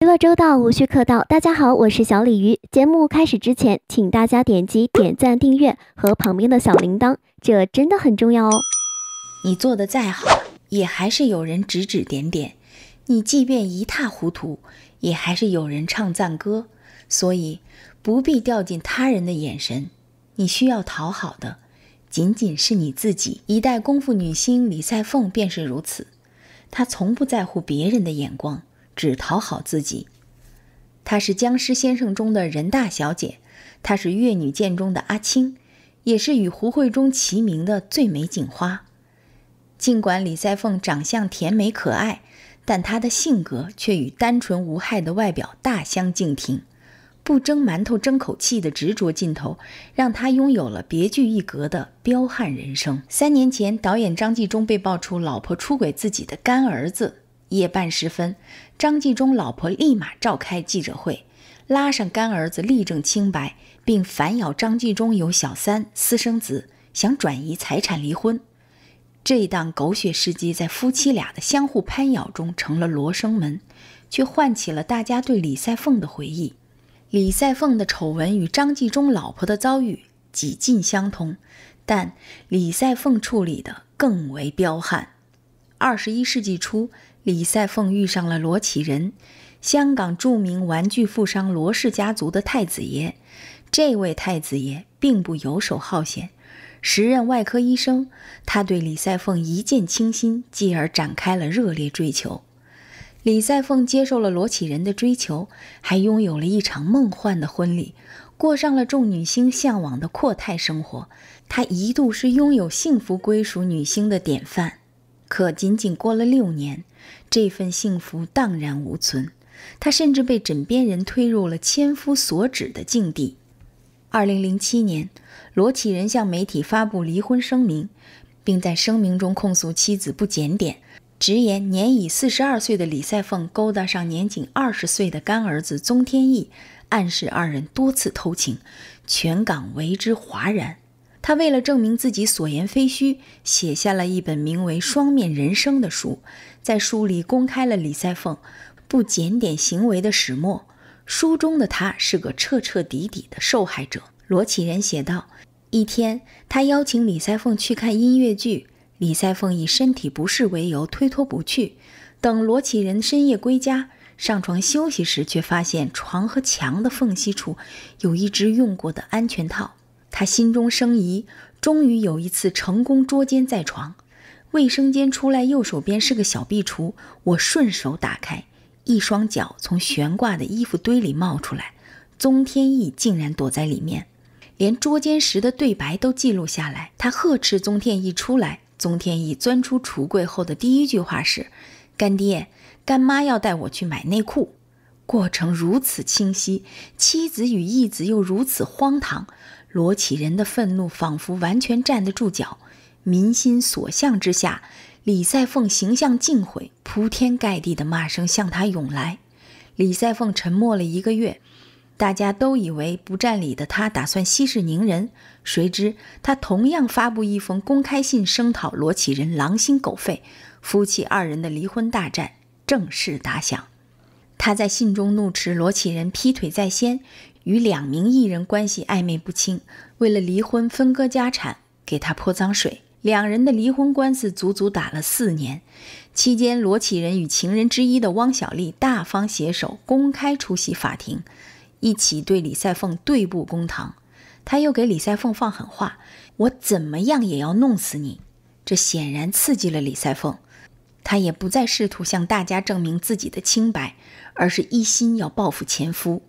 娱乐周到，无需客套。大家好，我是小鲤鱼。节目开始之前，请大家点击点赞、订阅和旁边的小铃铛，这真的很重要哦。你做的再好，也还是有人指指点点；你即便一塌糊涂，也还是有人唱赞歌。所以，不必掉进他人的眼神。你需要讨好的。仅仅是你自己。一代功夫女星李赛凤便是如此，她从不在乎别人的眼光，只讨好自己。她是《僵尸先生》中的人大小姐，她是《越女剑》中的阿青，也是与胡慧中齐名的最美警花。尽管李赛凤长相甜美可爱，但她的性格却与单纯无害的外表大相径庭。不蒸馒头争口气的执着劲头，让他拥有了别具一格的彪悍人生。三年前，导演张纪中被爆出老婆出轨自己的干儿子，夜半时分，张纪中老婆立马召开记者会，拉上干儿子力证清白，并反咬张纪中有小三、私生子，想转移财产离婚。这档狗血事迹在夫妻俩的相互攀咬中成了罗生门，却唤起了大家对李赛凤的回忆。李赛凤的丑闻与张纪中老婆的遭遇几近相同，但李赛凤处理的更为彪悍。二十一世纪初，李赛凤遇上了罗启仁，香港著名玩具富商罗氏家族的太子爷。这位太子爷并不游手好闲，时任外科医生，他对李赛凤一见倾心，继而展开了热烈追求。李在凤接受了罗启仁的追求，还拥有了一场梦幻的婚礼，过上了众女星向往的阔太生活。她一度是拥有幸福归属女星的典范，可仅仅过了六年，这份幸福荡然无存。她甚至被枕边人推入了千夫所指的境地。二零零七年，罗启仁向媒体发布离婚声明，并在声明中控诉妻子不检点。直言年已四十二岁的李赛凤勾搭上年仅二十岁的干儿子宗天意，暗示二人多次偷情，全港为之哗然。他为了证明自己所言非虚，写下了一本名为《双面人生》的书，在书里公开了李赛凤不检点行为的始末。书中的他是个彻彻底底的受害者。罗启仁写道：“一天，他邀请李赛凤去看音乐剧。”李赛凤以身体不适为由推脱不去，等罗启仁深夜归家上床休息时，却发现床和墙的缝隙处有一只用过的安全套，他心中生疑，终于有一次成功捉奸在床。卫生间出来，右手边是个小壁橱，我顺手打开，一双脚从悬挂的衣服堆里冒出来，宗天意竟然躲在里面，连捉奸时的对白都记录下来。他呵斥宗天意出来。宗天意钻出橱柜后的第一句话是：“干爹，干妈要带我去买内裤。”过程如此清晰，妻子与义子又如此荒唐，罗启仁的愤怒仿佛完全站得住脚。民心所向之下，李赛凤形象尽毁，铺天盖地的骂声向他涌来。李赛凤沉默了一个月。大家都以为不占理的他打算息事宁人，谁知他同样发布一封公开信声讨罗启仁狼心狗肺，夫妻二人的离婚大战正式打响。他在信中怒斥罗启仁劈腿在先，与两名艺人关系暧昧不清，为了离婚分割家产给他泼脏水。两人的离婚官司足足打了四年，期间罗启仁与情人之一的汪小丽大方携手公开出席法庭。一起对李赛凤对簿公堂，他又给李赛凤放狠话：“我怎么样也要弄死你！”这显然刺激了李赛凤，他也不再试图向大家证明自己的清白，而是一心要报复前夫。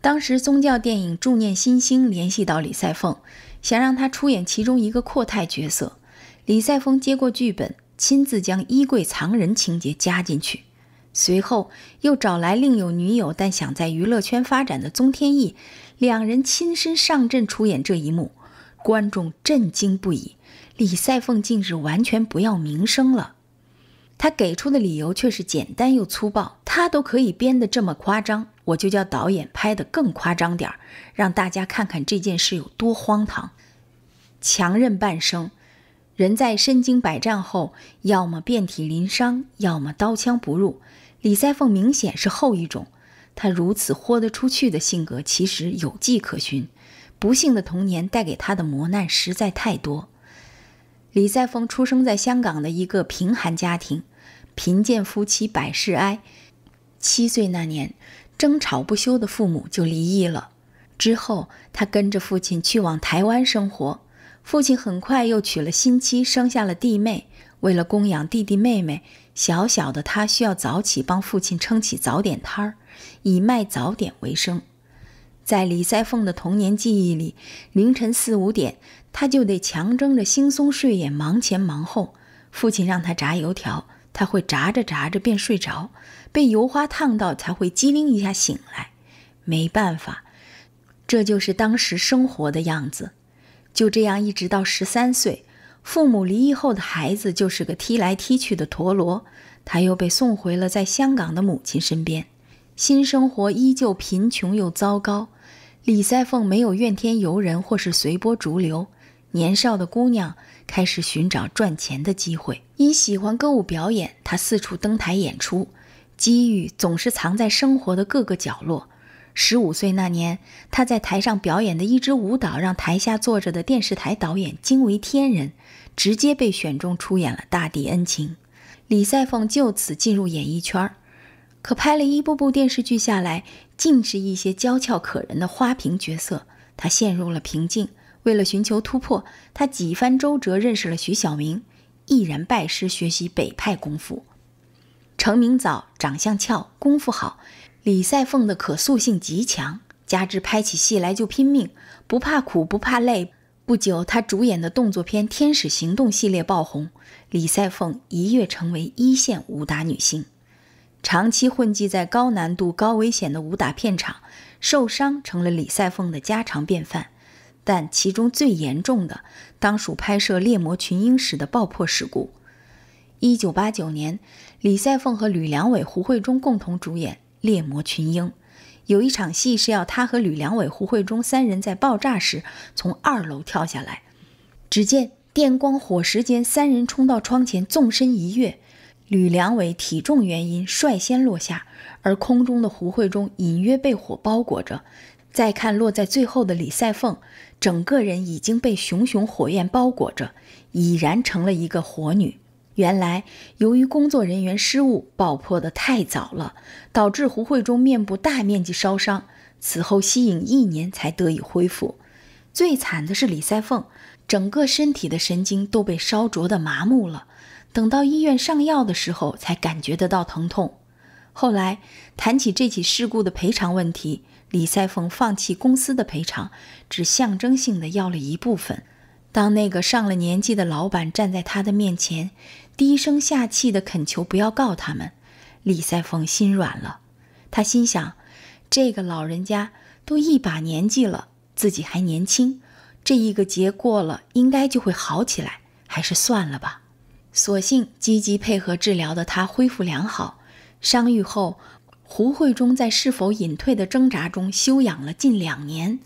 当时宗教电影《助念新星》联系到李赛凤，想让他出演其中一个阔太角色。李赛凤接过剧本，亲自将衣柜藏人情节加进去。随后又找来另有女友但想在娱乐圈发展的宗天意，两人亲身上阵出演这一幕，观众震惊不已。李赛凤竟是完全不要名声了，他给出的理由却是简单又粗暴：他都可以编得这么夸张，我就叫导演拍得更夸张点儿，让大家看看这件事有多荒唐。强韧半生。人在身经百战后，要么遍体鳞伤，要么刀枪不入。李在凤明显是后一种。他如此豁得出去的性格，其实有迹可循。不幸的童年带给他的磨难实在太多。李在凤出生在香港的一个贫寒家庭，贫贱夫妻百事哀。七岁那年，争吵不休的父母就离异了。之后，他跟着父亲去往台湾生活。父亲很快又娶了新妻，生下了弟妹。为了供养弟弟妹妹，小小的他需要早起帮父亲撑起早点摊儿，以卖早点为生。在李再凤的童年记忆里，凌晨四五点，他就得强睁着惺忪睡眼忙前忙后。父亲让他炸油条，他会炸着炸着便睡着，被油花烫到才会机灵一下醒来。没办法，这就是当时生活的样子。就这样，一直到十三岁，父母离异后的孩子就是个踢来踢去的陀螺。他又被送回了在香港的母亲身边，新生活依旧贫穷又糟糕。李赛凤没有怨天尤人或是随波逐流，年少的姑娘开始寻找赚钱的机会。因喜欢歌舞表演，她四处登台演出。机遇总是藏在生活的各个角落。十五岁那年，他在台上表演的一支舞蹈，让台下坐着的电视台导演惊为天人，直接被选中出演了《大地恩情》。李赛凤就此进入演艺圈儿。可拍了一部部电视剧下来，尽是一些娇俏可人的花瓶角色，她陷入了瓶颈。为了寻求突破，她几番周折认识了徐小明，毅然拜师学习北派功夫。成名早，长相俏，功夫好。李赛凤的可塑性极强，加之拍起戏来就拼命，不怕苦不怕累。不久，她主演的动作片《天使行动》系列爆红，李赛凤一跃成为一线武打女星。长期混迹在高难度、高危险的武打片场，受伤成了李赛凤的家常便饭。但其中最严重的，当属拍摄《猎魔群英》时的爆破事故。一九八九年，李赛凤和吕良伟、胡慧中共同主演。猎魔群英，有一场戏是要他和吕良伟、胡慧中三人在爆炸时从二楼跳下来。只见电光火石间，三人冲到窗前，纵身一跃。吕良伟体重原因率先落下，而空中的胡慧中隐约被火包裹着。再看落在最后的李赛凤，整个人已经被熊熊火焰包裹着，已然成了一个火女。原来，由于工作人员失误，爆破得太早了，导致胡慧中面部大面积烧伤。此后，吸影一年才得以恢复。最惨的是李赛凤，整个身体的神经都被烧灼的麻木了。等到医院上药的时候，才感觉得到疼痛。后来，谈起这起事故的赔偿问题，李赛凤放弃公司的赔偿，只象征性的要了一部分。当那个上了年纪的老板站在他的面前。低声下气地恳求不要告他们，李赛凤心软了。他心想，这个老人家都一把年纪了，自己还年轻，这一个节过了，应该就会好起来。还是算了吧。索性积极配合治疗的他恢复良好，伤愈后，胡慧中在是否隐退的挣扎中休养了近两年，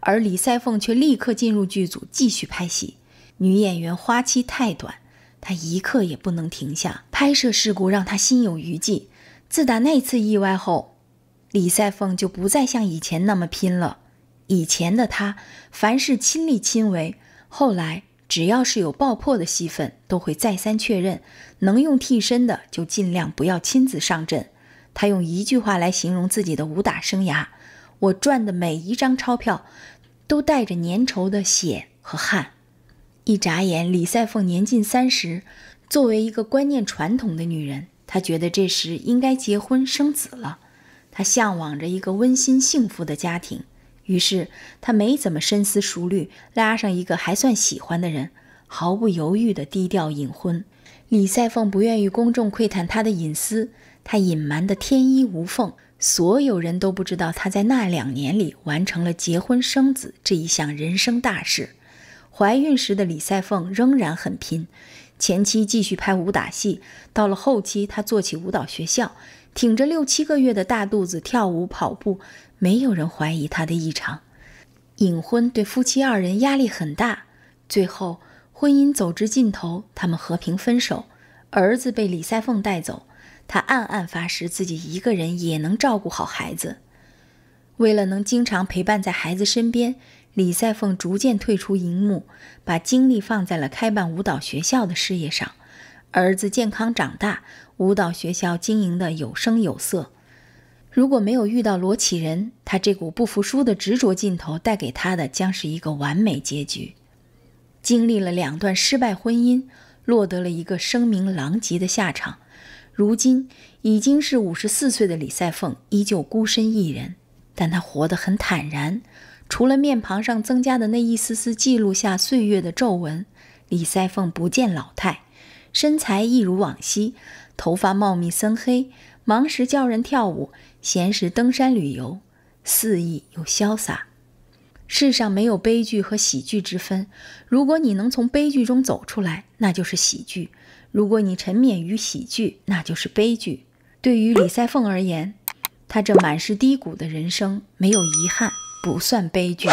而李赛凤却立刻进入剧组继续拍戏。女演员花期太短。他一刻也不能停下，拍摄事故让他心有余悸。自打那次意外后，李赛凤就不再像以前那么拼了。以前的他，凡事亲力亲为；后来，只要是有爆破的戏份，都会再三确认，能用替身的就尽量不要亲自上阵。他用一句话来形容自己的武打生涯：“我赚的每一张钞票，都带着粘稠的血和汗。”一眨眼，李赛凤年近三十。作为一个观念传统的女人，她觉得这时应该结婚生子了。她向往着一个温馨幸福的家庭，于是她没怎么深思熟虑，拉上一个还算喜欢的人，毫不犹豫地低调隐婚。李赛凤不愿与公众窥探她的隐私，她隐瞒得天衣无缝，所有人都不知道她在那两年里完成了结婚生子这一项人生大事。怀孕时的李赛凤仍然很拼，前期继续拍武打戏，到了后期她做起舞蹈学校，挺着六七个月的大肚子跳舞跑步，没有人怀疑她的异常。隐婚对夫妻二人压力很大，最后婚姻走至尽头，他们和平分手，儿子被李赛凤带走，她暗暗发誓自己一个人也能照顾好孩子，为了能经常陪伴在孩子身边。李赛凤逐渐退出荧幕，把精力放在了开办舞蹈学校的事业上。儿子健康长大，舞蹈学校经营得有声有色。如果没有遇到罗启仁，他这股不服输的执着劲头带给他的将是一个完美结局。经历了两段失败婚姻，落得了一个声名狼藉的下场。如今已经是五十四岁的李赛凤依旧孤身一人，但她活得很坦然。除了面庞上增加的那一丝丝记录下岁月的皱纹，李赛凤不见老态，身材一如往昔，头发茂密森黑。忙时教人跳舞，闲时登山旅游，肆意又潇洒。世上没有悲剧和喜剧之分，如果你能从悲剧中走出来，那就是喜剧；如果你沉湎于喜剧，那就是悲剧。对于李赛凤而言，她这满是低谷的人生没有遗憾。不算悲剧。